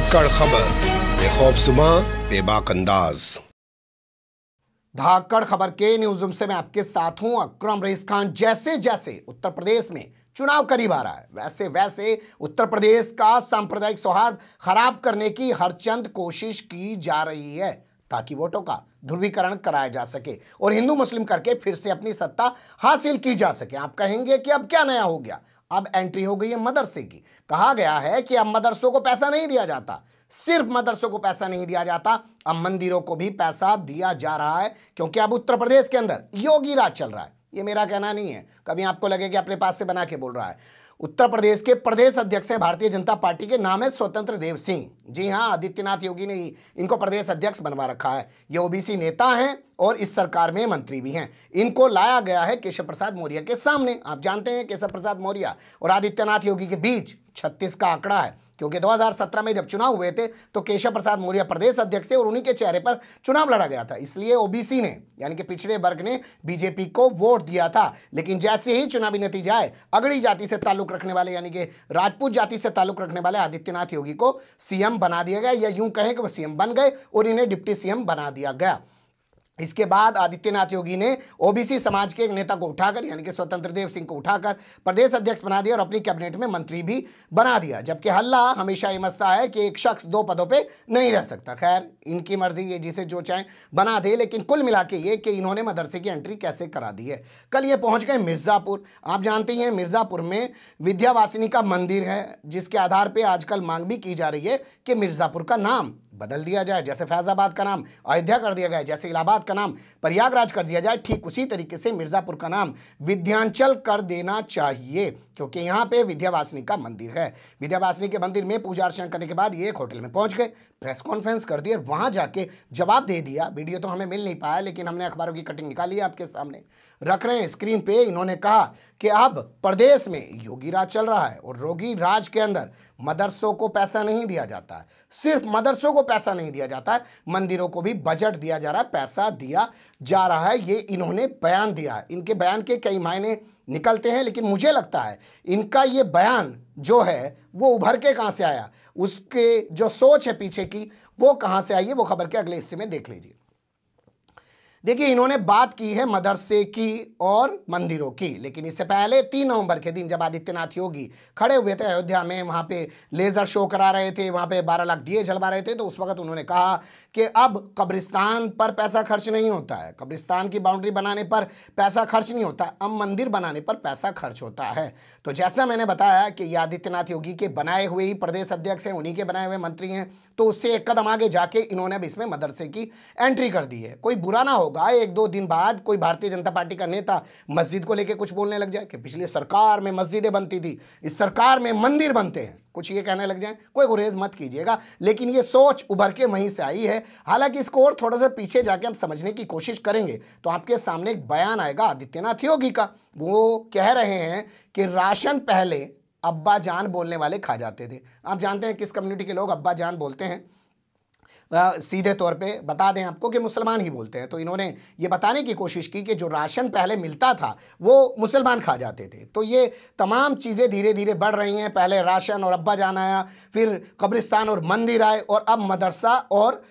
धाकड़ खबर बेखौबसुमा बेबाक अंदाज धाकड़ खबर के न्यूज से मैं आपके साथ हूं अक्रम रईस खान जैसे जैसे उत्तर प्रदेश में चुनाव करीब आ रहा है वैसे वैसे उत्तर प्रदेश का सांप्रदायिक सौहार्द खराब करने की हर चंद कोशिश की जा रही है ताकि वोटों का ध्रुवीकरण कराया जा सके और हिंदू मुस्लिम करके फिर से अपनी सत्ता हासिल की जा सके आप कहेंगे कि अब क्या नया हो गया अब एंट्री हो गई है मदरसे की कहा गया है कि अब मदरसों को पैसा नहीं दिया जाता सिर्फ मदरसों को पैसा नहीं दिया जाता अब मंदिरों को भी पैसा दिया जा रहा है क्योंकि अब उत्तर प्रदेश के अंदर योगी राज चल रहा है ये मेरा कहना नहीं है कभी आपको लगे कि अपने पास से बना के बोल रहा है उत्तर प्रदेश के प्रदेश अध्यक्ष हैं भारतीय जनता पार्टी के नाम है स्वतंत्र देव सिंह जी हाँ आदित्यनाथ योगी ने इनको प्रदेश अध्यक्ष बनवा रखा है ये ओबीसी नेता हैं और इस सरकार में मंत्री भी हैं इनको लाया गया है केशव प्रसाद मौर्य के सामने आप जानते हैं केशव प्रसाद मौर्य और आदित्यनाथ योगी के बीच छत्तीस का आंकड़ा है क्योंकि 2017 में जब चुनाव हुए थे तो केशव प्रसाद मौर्य प्रदेश अध्यक्ष थे और उन्हीं के चेहरे पर चुनाव लड़ा गया था इसलिए ओबीसी ने यानी कि पिछड़े वर्ग ने बीजेपी को वोट दिया था लेकिन जैसे ही चुनावी नतीजा आए अगड़ी जाति से ताल्लुक रखने वाले यानी कि राजपूत जाति से ताल्लुक रखने वाले आदित्यनाथ योगी को सीएम बना दिया गया या यूं कहें कि वो सीएम बन गए और इन्हें डिप्टी सीएम बना दिया गया इसके बाद आदित्यनाथ योगी ने ओबीसी समाज के एक नेता को उठाकर यानी कि स्वतंत्र देव सिंह को उठाकर प्रदेश अध्यक्ष बना दिया और अपनी कैबिनेट में मंत्री भी बना दिया जबकि हल्ला हमेशा ये मस्ता है कि एक शख्स दो पदों पे नहीं रह सकता खैर इनकी मर्जी ये जिसे जो चाहे बना दे लेकिन कुल मिला के ये कि इन्होंने मदरसे की एंट्री कैसे करा दी है कल ये पहुँच गए मिर्ज़ापुर आप जानते हैं मिर्ज़ापुर में विद्यावासिनी का मंदिर है जिसके आधार पर आजकल मांग भी की जा रही है कि मिर्ज़ापुर का नाम बदल दिया जाए जैसे फैज़ाबाद का नाम अयोध्या कर दिया गया जैसे इलाहाबाद का नाम प्रयागराज कर दिया जाए ठीक उसी तरीके से मिर्ज़ापुर का नाम विध्यांचल कर देना चाहिए क्योंकि यहाँ पे विद्यावासिनी का मंदिर है विद्यावासिनी के मंदिर में पूजा अर्चना करने के बाद ये एक होटल में पहुँच गए प्रेस कॉन्फ्रेंस कर दी और वहाँ जाके जवाब दे दिया वीडियो तो हमें मिल नहीं पाया लेकिन हमने अखबारों की कटिंग निकाली आपके सामने रख रहे हैं स्क्रीन पे इन्होंने कहा कि अब प्रदेश में योगी राज चल रहा है और रोगी राज के अंदर मदरसों को पैसा नहीं दिया जाता सिर्फ मदरसों को पैसा नहीं दिया जाता है मंदिरों को भी बजट दिया जा रहा है पैसा दिया जा रहा है ये इन्होंने बयान दिया इनके बयान के कई मायने निकलते हैं लेकिन मुझे लगता है इनका ये बयान जो है वो उभर के कहाँ से आया उसके जो सोच है पीछे की वो कहाँ से आई है वो खबर के अगले हिस्से में देख लीजिए देखिए इन्होंने बात की है मदरसे की और मंदिरों की लेकिन इससे पहले तीन नवंबर के दिन जब आदित्यनाथ योगी खड़े हुए थे अयोध्या में वहां पे लेज़र शो करा रहे थे वहां पे बारह लाख दिए जलवा रहे थे तो उस वक्त उन्होंने कहा कि अब कब्रिस्तान पर पैसा खर्च नहीं होता है कब्रिस्तान की बाउंड्री बनाने पर पैसा खर्च नहीं होता अब मंदिर बनाने पर पैसा खर्च होता है तो जैसा मैंने बताया कि ये आदित्यनाथ योगी के बनाए हुए ही प्रदेश अध्यक्ष हैं उन्हीं के बनाए हुए मंत्री हैं तो उससे एक कदम आगे जाके इन्होंने अब इसमें मदरसे की एंट्री कर दी है कोई बुरा ना होगा एक दो दिन बाद कोई भारतीय जनता पार्टी का नेता मस्जिद को लेकर कुछ बोलने लग जाए कि पिछली सरकार में मस्जिदें बनती थी इस सरकार में मंदिर बनते हैं कुछ ये कहने लग जाए कोई गुरेज मत कीजिएगा लेकिन ये सोच उभर के वहीं से आई है हालांकि इसको और थोड़ा सा पीछे जाके हम समझने की कोशिश करेंगे तो आपके सामने एक बयान आएगा आदित्यनाथ योगी का वो कह रहे हैं कि राशन पहले अब्बा जान बोलने वाले खा जाते थे आप जानते हैं किस कम्युनिटी के लोग अब्बा जान बोलते हैं आ, सीधे तौर पे बता दें आपको कि मुसलमान ही बोलते हैं तो इन्होंने ये बताने की कोशिश की कि जो राशन पहले मिलता था वो मुसलमान खा जाते थे तो ये तमाम चीज़ें धीरे धीरे बढ़ रही हैं पहले राशन और अब्बा जान आया फिर कब्रिस्तान और मंदिर आए और अब मदरसा और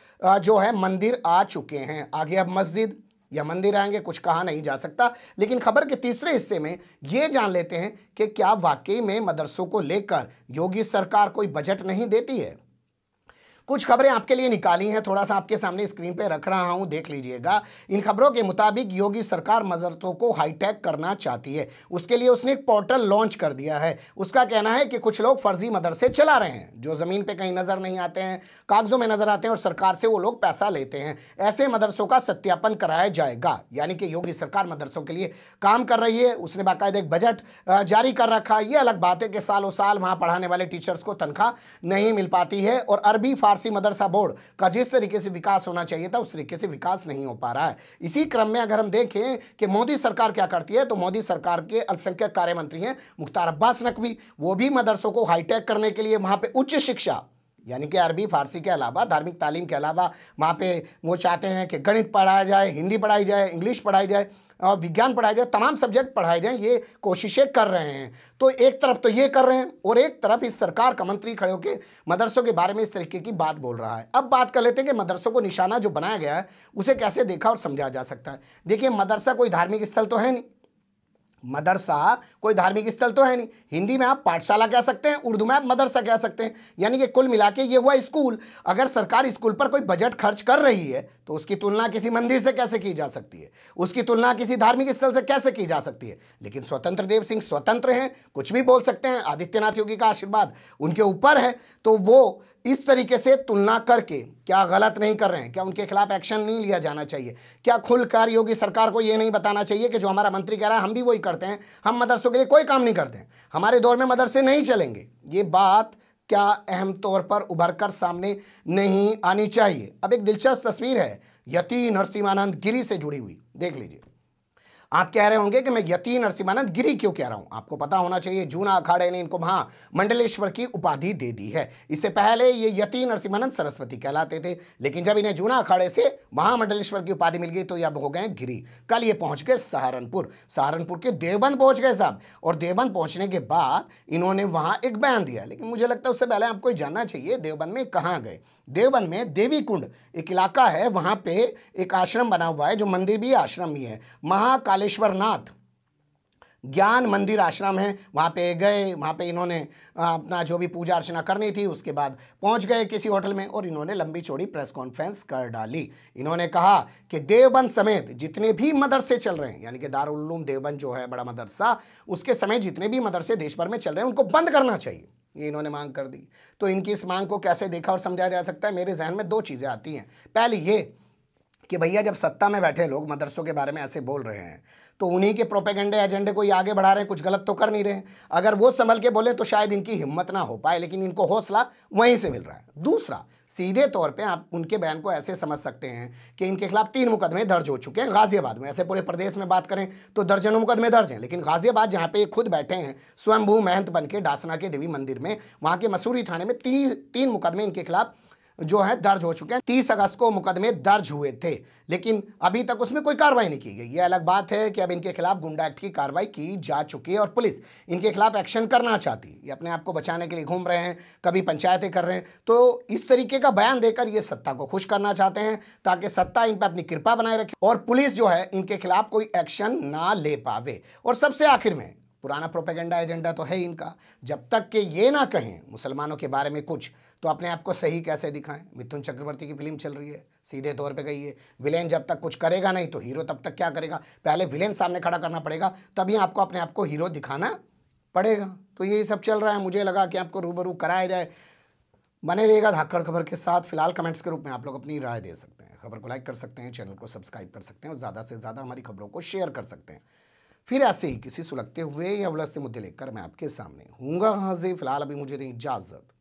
जो है मंदिर आ चुके हैं आगे अब मस्जिद या मंदिर आएंगे कुछ कहा नहीं जा सकता लेकिन खबर के तीसरे हिस्से में ये जान लेते हैं कि क्या वाकई में मदरसों को लेकर योगी सरकार कोई बजट नहीं देती है कुछ खबरें आपके लिए निकाली हैं थोड़ा सा आपके सामने स्क्रीन पे रख रहा हूं देख लीजिएगा इन खबरों के मुताबिक योगी सरकार मजरतों को हाईटेक करना चाहती है उसके लिए उसने एक पोर्टल लॉन्च कर दिया है उसका कहना है कि कुछ लोग फर्जी मदरसे चला रहे हैं जो ज़मीन पर कहीं नज़र नहीं आते हैं कागज़ों में नज़र आते हैं और सरकार से वो लोग पैसा लेते हैं ऐसे मदरसों का सत्यापन कराया जाएगा यानी कि योगी सरकार मदरसों के लिए काम कर रही है उसने बाकायदा एक बजट जारी कर रखा है ये अलग बात है कि सालों साल वहाँ पढ़ाने वाले टीचर्स को तनख्वाह नहीं मिल पाती है और अरबी फारसी फारसी मदरसा बोर्ड का जिस तरीके से विकास होना चाहिए था उस तरीके से विकास नहीं हो पा रहा है इसी क्रम में अगर हम देखें कि मोदी सरकार क्या करती है तो मोदी सरकार के अल्पसंख्यक कार्य मंत्री हैं मुख्तार अब्बास नकवी वो भी मदरसों को हाईटेक करने के लिए वहाँ पर उच्च शिक्षा यानी कि अरबी फारसी के अलावा धार्मिक तालीम के अलावा वहाँ पे वो चाहते हैं कि गणित पढ़ाया जाए हिंदी पढ़ाई जाए इंग्लिश पढ़ाई जाए विज्ञान पढ़ाया जाए तमाम सब्जेक्ट पढ़ाए जाएँ ये कोशिशें कर रहे हैं तो एक तरफ तो ये कर रहे हैं और एक तरफ इस सरकार का मंत्री खड़े होकर मदरसों के बारे में इस तरीके की बात बोल रहा है अब बात कर लेते हैं कि मदरसों को निशाना जो बनाया गया है उसे कैसे देखा और समझा जा सकता है देखिए मदरसा कोई धार्मिक स्थल तो है नहीं मदरसा कोई धार्मिक स्थल तो है नहीं हिंदी में आप पाठशाला कह सकते हैं उर्दू में आप मदरसा कह सकते हैं यानी कि कुल मिला के ये हुआ स्कूल अगर सरकार स्कूल पर कोई बजट खर्च कर रही है तो उसकी तुलना किसी मंदिर से कैसे की जा सकती है उसकी तुलना किसी धार्मिक स्थल से कैसे की जा सकती है लेकिन स्वतंत्र देव सिंह स्वतंत्र हैं कुछ भी बोल सकते हैं आदित्यनाथ योगी का आशीर्वाद उनके ऊपर है तो वो इस तरीके से तुलना करके क्या गलत नहीं कर रहे हैं क्या उनके खिलाफ एक्शन नहीं लिया जाना चाहिए क्या खुलकर योगी सरकार को ये नहीं बताना चाहिए कि जो हमारा मंत्री कह रहा है हम भी वही करते हैं हम मदरसों के लिए कोई काम नहीं करते हैं हमारे दौर में मदरसे नहीं चलेंगे ये बात क्या अहम तौर पर उभर कर सामने नहीं आनी चाहिए अब एक दिलचस्प तस्वीर है यति नरसिमानंद गिरी से जुड़ी हुई देख लीजिए आप कह रहे होंगे कि मैं यतीन नरसिमानंद गिरी क्यों कह रहा हूं आपको पता होना चाहिए जूना अखाड़े ने इनको वहां मंडलेश्वर की उपाधि दे दी है इससे पहले ये यतीन नरसिमानंद सरस्वती कहलाते थे लेकिन जब इन्हें जूना अखाड़े से महामंडलेश्वर की उपाधि मिल गई तो ये अब हो गए गिरी कल ये पहुंच गए सहारनपुर सहारनपुर के देवबंद पहुंच गए साहब और देवबंद पहुंचने के बाद इन्होंने वहां एक बयान दिया लेकिन मुझे लगता है उससे पहले आपको जानना चाहिए देवबंद में कहाँ गए देवबंद में देवी कुंड एक इलाका है वहां पे एक आश्रम बना हुआ है जो मंदिर भी आश्रम ही है महाकाल कालेश्वर नाथ ज्ञान मंदिर आश्रम है वहाँ पे गए वहाँ पे इन्होंने अपना जो भी पूजा अर्चना करनी थी उसके बाद पहुँच गए किसी होटल में और इन्होंने लंबी चौड़ी प्रेस कॉन्फ्रेंस कर डाली इन्होंने कहा कि देवबंद समेत जितने भी मदरसे चल रहे हैं यानी कि दारुलूम देवबंद जो है बड़ा मदरसा उसके समय जितने भी मदरसे देश भर में चल रहे हैं उनको बंद करना चाहिए ये इन्होंने मांग कर दी तो इनकी इस मांग को कैसे देखा और समझाया जा सकता है मेरे जहन में दो चीज़ें आती हैं पहली ये कि भैया जब सत्ता में बैठे लोग मदरसों के बारे में ऐसे बोल रहे हैं तो उन्हीं के प्रोपेगेंडे एजेंडे को ये आगे बढ़ा रहे हैं कुछ गलत तो कर नहीं रहे हैं अगर वो संभल के बोले तो शायद इनकी हिम्मत ना हो पाए लेकिन इनको हौसला वहीं से मिल रहा है दूसरा सीधे तौर पे आप उनके बयान को ऐसे समझ सकते हैं कि इनके खिलाफ तीन मुकदमे दर्ज हो चुके हैं गाजियाबाद में ऐसे पूरे प्रदेश में बात करें तो दर्जनों मुकदमे दर्ज हैं लेकिन गाजियाबाद जहाँ पे ये खुद बैठे हैं स्वयंभू महंत बन के डासना के देवी मंदिर में वहाँ के मसूरी थाने में तीन तीन मुकदमे इनके खिलाफ जो है दर्ज हो चुके हैं तीस अगस्त को मुकदमे दर्ज हुए थे लेकिन अभी तक उसमें कोई कार्रवाई नहीं की गई ये अलग बात है कि अब इनके खिलाफ गुंडा एक्ट की कार्रवाई की जा चुकी है और पुलिस इनके खिलाफ एक्शन करना चाहती है ये अपने आप को बचाने के लिए घूम रहे हैं कभी पंचायतें कर रहे हैं तो इस तरीके का बयान देकर ये सत्ता को खुश करना चाहते हैं ताकि सत्ता इन पर अपनी कृपा बनाए रखे और पुलिस जो है इनके खिलाफ कोई एक्शन ना ले पावे और सबसे आखिर में पुराना प्रोपेगेंडा एजेंडा तो है ही इनका जब तक कि ये ना कहें मुसलमानों के बारे में कुछ तो अपने आप को सही कैसे दिखाएं मिथुन चक्रवर्ती की फिल्म चल रही है सीधे तौर पे है विलेन जब तक कुछ करेगा नहीं तो हीरो तब तक क्या करेगा पहले विलेन सामने खड़ा करना पड़ेगा तभी आपको अपने आप को हीरो दिखाना पड़ेगा तो यही सब चल रहा है मुझे लगा कि आपको रूबरू कराया जाए बने रहेगा धाकड़ खबर के साथ फिलहाल कमेंट्स के रूप में आप लोग अपनी राय दे सकते हैं खबर को लाइक कर सकते हैं चैनल को सब्सक्राइब कर सकते हैं और ज़्यादा से ज़्यादा हमारी खबरों को शेयर कर सकते हैं फिर ऐसे ही किसी सुलगते हुए या उलझते मुद्दे लेकर मैं आपके सामने हूँगा हाजिर फिलहाल अभी मुझे दें इजाज़त